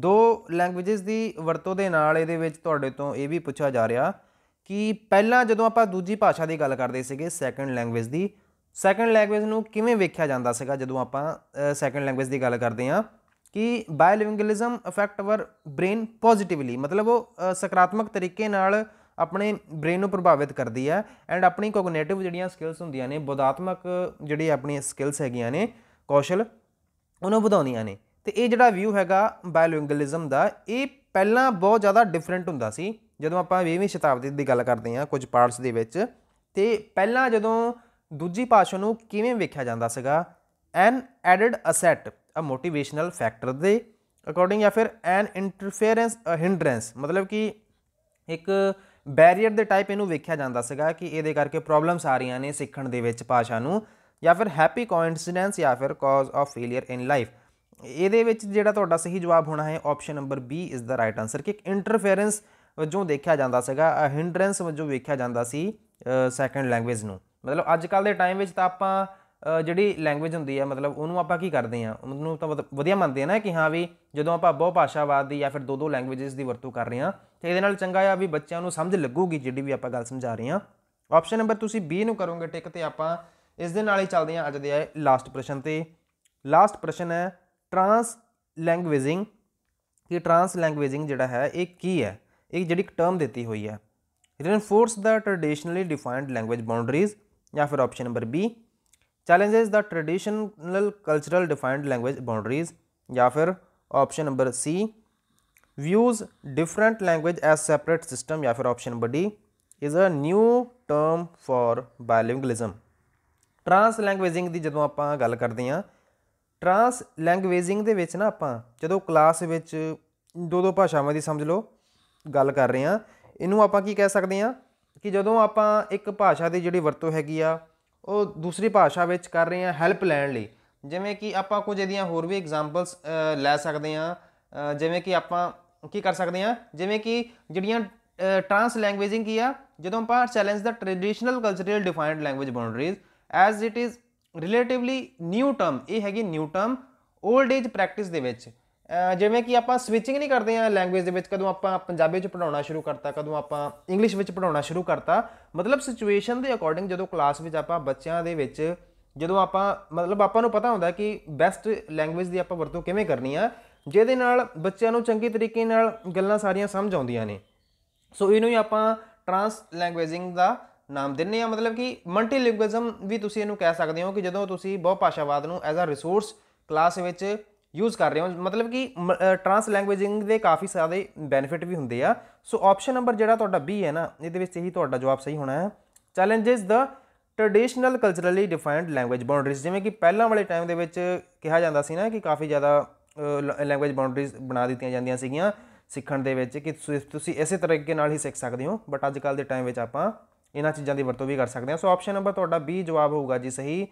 ਦੋ ਲੈਂਗੁਏਜਸ ਦੀ ਵਰਤੋਂ ਦੇ ਨਾਲ ਇਹਦੇ ਵਿੱਚ ਤੁਹਾਡੇ ਤੋਂ ਇਹ ਵੀ ਪੁੱਛਿਆ ਜਾ ਰਿਹਾ ਕਿ ਪਹਿਲਾਂ ਜਦੋਂ ਆਪਾਂ ਦੂਜੀ ਭਾਸ਼ਾ ਦੀ ਗੱਲ ਕਰਦੇ ਸੀਗੇ ਸੈਕੰਡ ਲੈਂਗੁਏਜ ਦੀ ਸੈਕੰਡ ਲੈਂਗੁਏਜ ਨੂੰ ਕਿਵੇਂ ਵੇਖਿਆ ਜਾਂਦਾ ਸੀਗਾ ਜਦੋਂ ਆਪਾਂ ਸੈਕੰਡ ਲੈਂਗੁਏਜ ਦੀ ਗੱਲ ਕਰਦੇ ਹਾਂ ਕਿ bilingualism affect our brain positively ਮਤਲਬ ਉਹ ਸਕਾਰਾਤਮਕ ਤਰੀਕੇ ਨਾਲ ਆਪਣੇ ਬ੍ਰੇਨ ਨੂੰ ਪ੍ਰਭਾਵਿਤ ਕਰਦੀ ਹੈ ਐਂਡ ਆਪਣੀ ਕੋਗਨੀਟਿਵ ਜਿਹੜੀਆਂ ਸਕਿੱਲਸ ਹੁੰਦੀਆਂ ਨੇ ਬੋਧਾਤਮਕ ਜਿਹੜੀ ਆਪਣੀਆਂ ਸਕਿੱਲਸ ਹੈਗੀਆਂ ਨੇ ਕੌਸ਼ਲ ਉਹਨੂੰ ਵਧਾਉਂਦੀਆਂ ਨੇ ਤੇ ਇਹ ਜਿਹੜਾ ਵਿਊ ਹੈਗਾ ਬਾਇਲਿੰਗੁਅਲਿਜ਼ਮ ਦਾ ਇਹ ਪਹਿਲਾਂ ਬਹੁਤ ਜ਼ਿਆਦਾ ਡਿਫਰੈਂਟ ਹੁੰਦਾ ਸੀ ਜਦੋਂ ਆਪਾਂ 20ਵੀਂ ਸ਼ਤਾਬਦੀ ਦੀ ਗੱਲ ਕਰਦੇ ਹਾਂ ਕੁਝ ਪਾਰਟਸ ਦੇ ਵਿੱਚ ਤੇ ਪਹਿਲਾਂ ਜਦੋਂ ਦੂਜੀ ਭਾਸ਼ਾ ਨੂੰ ਕਿਵੇਂ ਵੇਖਿਆ ਜਾਂਦਾ ਸੀਗਾ an added asset a motivational factor ਦੇ ਅਕੋਰਡਿੰਗ ਜਾਂ ਫਿਰ ਐਨ ਇੰਟਰਫੇਰੈਂਸ ਅ ਹਿੰਡਰੈਂਸ ਮਤਲਬ ਕਿ ਇੱਕ ਬੈਰੀਅਰ ਦੇ ਟਾਈਪ ਇਹਨੂੰ ਵੇਖਿਆ ਜਾਂਦਾ ਸੀਗਾ ਕਿ ਇਹਦੇ ਕਰਕੇ ਪ੍ਰੋਬਲਮਸ ਆ ਰਹੀਆਂ ਨੇ ਸਿੱਖਣ ਦੇ ਵਿੱਚ ਭਾਸ਼ਾ ਨੂੰ ਜਾਂ ਫਿਰ ਹੈਪੀ ਕੋਇਨਸੀਡੈਂਸ ਜਾਂ ਫਿਰ cause of failure in life ਇਹਦੇ ਵਿੱਚ ਜਿਹੜਾ ਤੁਹਾਡਾ ਸਹੀ ਜਵਾਬ ਹੋਣਾ ਹੈ option number B is the right answer ਕਿ ਇੰਟਰਫੇਰੈਂਸ ਵਜੋਂ ਦੇਖਿਆ ਜਾਂਦਾ ਸੀਗਾ ਹਿੰਡਰੈਂਸ ਵਜੋਂ ਵੇਖਿਆ ਜਾਂਦਾ ਸੀ ਸੈਕੰਡ ਲੈਂਗੁਏਜ ਨੂੰ ਮਤਲਬ ਅੱਜ ਕੱਲ ਦੇ ਟਾਈਮ ਵਿੱਚ ਤਾਂ ਆਪਾਂ ਜਿਹੜੀ ਲੈਂਗੁਏਜ ਹੁੰਦੀ ਹੈ ਮਤਲਬ ਉਹਨੂੰ ਆਪਾਂ ਕੀ ਕਰਦੇ ਆ ਉਹਨੂੰ ਤਾਂ ਵਧੀਆ ਮੰਨਦੇ ਆ ਨਾ ਕਿ ਹਾਂ ਵੀ ਜਦੋਂ ਆਪਾਂ ਬਹੁ ਭਾਸ਼ਾਵਾਦ ਦੀ ਜਾਂ ਫਿਰ ਦੋ ਦੋ ਲੈਂਗੁਏਜਸ ਦੀ ਵਰਤੋਂ ਕਰ ਰਹੇ ਆ ਤੇ ਇਹਦੇ ਨਾਲ ਚੰਗਾ ਆ ਵੀ ਬੱਚਿਆਂ ਨੂੰ ਸਮਝ ਲੱਗੂਗੀ ਜਿਹੜੀ ਵੀ ਆਪਾਂ ਗੱਲ ਸਮਝਾ ਰਹੇ ਆ ਆਪਸ਼ਨ ਨੰਬਰ ਤੁਸੀਂ B ਨੂੰ ਕਰੋਗੇ ਟਿਕ ਤੇ ਆਪਾਂ ਇਸ ਦੇ ਨਾਲ ਹੀ ਚੱਲਦੇ ਆ ਅੱਜ ਦੇ ਲਾਸਟ ਪ੍ਰਸ਼ਨ ਤੇ ਲਾਸਟ ਪ੍ਰਸ਼ਨ ਹੈ ਟ੍ਰਾਂਸ ਲੈਂਗੁਏਜਿੰਗ ਕਿ ਟ੍ਰਾਂਸ ਲੈਂਗੁਏਜਿੰਗ ਜਿਹੜਾ ਹੈ ਇਹ ਕੀ ਹੈ ਇਹ ਜਿਹੜੀ ਇੱਕ ਟਰਮ ਦਿੱਤੀ ਹੋਈ ਹੈ reinforce the traditionally defined language boundaries ਜਾਂ ਫਿਰ option number B challenges the traditional cultural defined language boundaries या फिर option number C views different language as separate system या फिर option number D is a new term for bilingualism translanguaging ਦੀ ਜਦੋਂ ਆਪਾਂ ਗੱਲ ਕਰਦੇ ਆਂ ਟ੍ਰਾਂਸ ਲੈਂਗੁਏਜਿੰਗ ਦੇ ਵਿੱਚ ਨਾ ਆਪਾਂ ਜਦੋਂ ਕਲਾਸ ਵਿੱਚ ਦੋ ਦੋ ਭਾਸ਼ਾਵਾਂ ਦੀ ਸਮਝ ਲਓ ਗੱਲ ਕਰ ਰਹੇ ਆਂ ਇਹਨੂੰ ਆਪਾਂ ਕੀ ਕਹਿ ਸਕਦੇ ਆਂ ਕਿ ਜਦੋਂ ਆਪਾਂ ਇੱਕ ਭਾਸ਼ਾ ਦੀ ਜਿਹੜੀ ਵਰਤੋਂ ਹੈਗੀ ਆ ਉਹ ਦੂਸਰੀ ਭਾਸ਼ਾ ਵਿੱਚ ਕਰ ਰਹੇ ਆ ਹੈਲਪ ਲੈਣ ਲਈ ਜਿਵੇਂ ਕਿ ਆਪਾਂ ਕੁਝ ਇਹਦੀਆਂ ਹੋਰ ਵੀ ਐਗਜ਼ਾਮਪਲਸ ਲੈ ਸਕਦੇ ਆ ਜਿਵੇਂ ਕਿ ਆਪਾਂ ਕੀ ਕਰ ਸਕਦੇ ਆ ਜਿਵੇਂ ਕਿ ਜਿਹੜੀਆਂ ਟ੍ਰਾਂਸ ਲੈਂਗੁਏਜਿੰਗ ਕੀ ਆ ਜਦੋਂ ਆਪਾਂ challenge the traditional cultural defined language boundaries as it is relatively new term ਇਹ ਹੈਗੀ new term old age practice ਦੇ ਵਿੱਚ ਜਿਵੇਂ ਕਿ ਆਪਾਂ ਸਵਿਚਿੰਗ ਨਹੀਂ ਕਰਦੇ ਆ ਲੈਂਗੁਏਜ ਦੇ ਵਿੱਚ ਕਦੋਂ ਆਪਾਂ ਪੰਜਾਬੀ ਵਿੱਚ ਪੜਾਉਣਾ ਸ਼ੁਰੂ ਕਰਤਾ ਕਦੋਂ ਆਪਾਂ ਇੰਗਲਿਸ਼ ਵਿੱਚ ਪੜਾਉਣਾ ਸ਼ੁਰੂ ਕਰਤਾ ਮਤਲਬ ਸਿਚੁਏਸ਼ਨ ਦੇ ਅਕੋਰਡਿੰਗ ਜਦੋਂ ਕਲਾਸ ਵਿੱਚ ਆਪਾਂ ਬੱਚਿਆਂ ਦੇ ਵਿੱਚ ਜਦੋਂ ਆਪਾਂ ਮਤਲਬ ਆਪਾਂ ਨੂੰ ਪਤਾ ਹੁੰਦਾ ਕਿ ਬੈਸਟ ਲੈਂਗੁਏਜ ਦੀ ਆਪਾਂ ਵਰਤੋਂ ਕਿਵੇਂ ਕਰਨੀ ਆ ਜਿਹਦੇ ਨਾਲ ਬੱਚਿਆਂ ਨੂੰ ਚੰਗੀ ਤਰੀਕੇ ਨਾਲ ਗੱਲਾਂ ਸਾਰੀਆਂ ਸਮਝ ਆਉਂਦੀਆਂ ਨੇ ਸੋ ਇਹਨੂੰ ਹੀ ਆਪਾਂ ਟ੍ਰਾਂਸ ਲੈਂਗੁਏਜਿੰਗ ਦਾ ਨਾਮ ਦਿੰਨੇ ਆ ਮਤਲਬ ਕਿ ਮਲਟੀ ਲਿੰਗੁਇਜ਼ਮ ਵੀ ਤੁਸੀਂ ਇਹਨੂੰ ਕਹਿ ਸਕਦੇ ਹੋ ਕਿ ਜਦੋਂ ਤੁਸੀਂ ਬਹੁ ਭਾਸ਼ਾਵਾਦ ਨੂੰ ਐਜ਼ ਅ ਰਿਸੋਰਸ ਕਲਾਸ ਵਿੱਚ ਯੂਜ਼ ਕਰ ਰਹੇ ਹਾਂ ਮਤਲਬ ਕਿ ਟ੍ਰਾਂਸ ਲੈਂਗੁਏਜਿੰਗ ਦੇ ਕਾਫੀ ਸਾਰੇ ਬੈਨੀਫਿਟ ਵੀ ਹੁੰਦੇ ਆ ਸੋ ਆਪਸ਼ਨ ਨੰਬਰ ਜਿਹੜਾ ਤੁਹਾਡਾ B ਹੈ ਨਾ ਇਹਦੇ ਵਿੱਚ ਇਹੀ ਤੁਹਾਡਾ ਜਵਾਬ ਸਹੀ ਹੋਣਾ ਹੈ challenges the traditional culturally defined language boundaries ਜਿਵੇਂ ਕਿ ਪਹਿਲਾਂ ਵਾਲੇ ਟਾਈਮ ਦੇ ਵਿੱਚ ਕਿਹਾ ਜਾਂਦਾ ਸੀ ਨਾ ਕਿ ਕਾਫੀ ਜ਼ਿਆਦਾ ਲੈਂਗੁਏਜ ਬਾਉਂਡਰੀਜ਼ ਬਣਾ ਦਿੱਤੀਆਂ ਜਾਂਦੀਆਂ ਸੀਗੀਆਂ ਸਿੱਖਣ ਦੇ ਵਿੱਚ ਕਿ ਤੁਸੀਂ ਇਸੇ ਤਰੀਕੇ ਨਾਲ ਹੀ ਸਿੱਖ ਸਕਦੇ ਹੋ ਬਟ ਅੱਜ ਕੱਲ ਦੇ ਟਾਈਮ ਵਿੱਚ ਆਪਾਂ ਇਹਨਾਂ ਚੀਜ਼ਾਂ ਦੀ ਵਰਤੋਂ ਵੀ ਕਰ ਸਕਦੇ ਹਾਂ ਸੋ ਆਪਸ਼ਨ ਨੰਬਰ ਤੁਹਾਡਾ B ਜਵਾਬ ਹੋਊਗਾ ਜੀ ਸਹੀ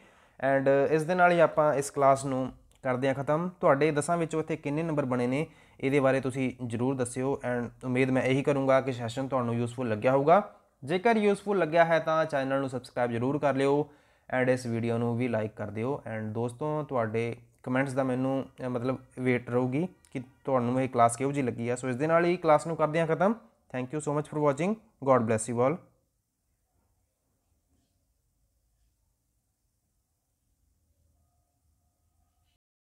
ਐਂਡ ਇਸ ਦੇ ਨਾਲ ਹੀ ਆਪਾਂ ਇਸ ਕਲਾਸ ਨੂੰ ਕਰਦੇ ਹਾਂ ਖਤਮ ਤੁਹਾਡੇ ਦਸਾਂ ਵਿੱਚੋਂ ਇੱਥੇ ਕਿੰਨੇ ਨੰਬਰ ਬਣੇ ਨੇ ਇਹਦੇ ਬਾਰੇ ਤੁਸੀਂ ਜਰੂਰ ਦੱਸਿਓ ਐਂਡ ਉਮੀਦ ਮੈਂ ਇਹੀ ਕਰੂੰਗਾ ਕਿ ਸੈਸ਼ਨ ਤੁਹਾਨੂੰ ਯੂਸਫੁਲ ਲੱਗਿਆ ਹੋਊਗਾ ਜੇਕਰ ਯੂਸਫੁਲ ਲੱਗਿਆ ਹੈ ਤਾਂ ਚੈਨਲ ਨੂੰ ਸਬਸਕ੍ਰਾਈਬ ਜਰੂਰ ਕਰ ਲਿਓ ਐਂਡ ਇਸ ਵੀਡੀਓ ਨੂੰ ਵੀ ਲਾਈਕ ਕਰ ਦਿਓ ਐਂਡ ਦੋਸਤੋ ਤੁਹਾਡੇ ਕਮੈਂਟਸ ਦਾ ਮੈਨੂੰ ਮਤਲਬ ਵੇਟ ਰਹੂਗੀ ਕਿ ਤੁਹਾਨੂੰ ਇਹ ਕਲਾਸ ਕਿਹੋ ਜੀ ਲੱਗੀ ਆ ਸੋ ਇਸ ਦੇ ਨਾਲ ਹੀ ਕਲਾਸ ਨੂੰ ਕਰਦੇ ਹਾਂ ਖਤਮ thank you so much for watching God bless you all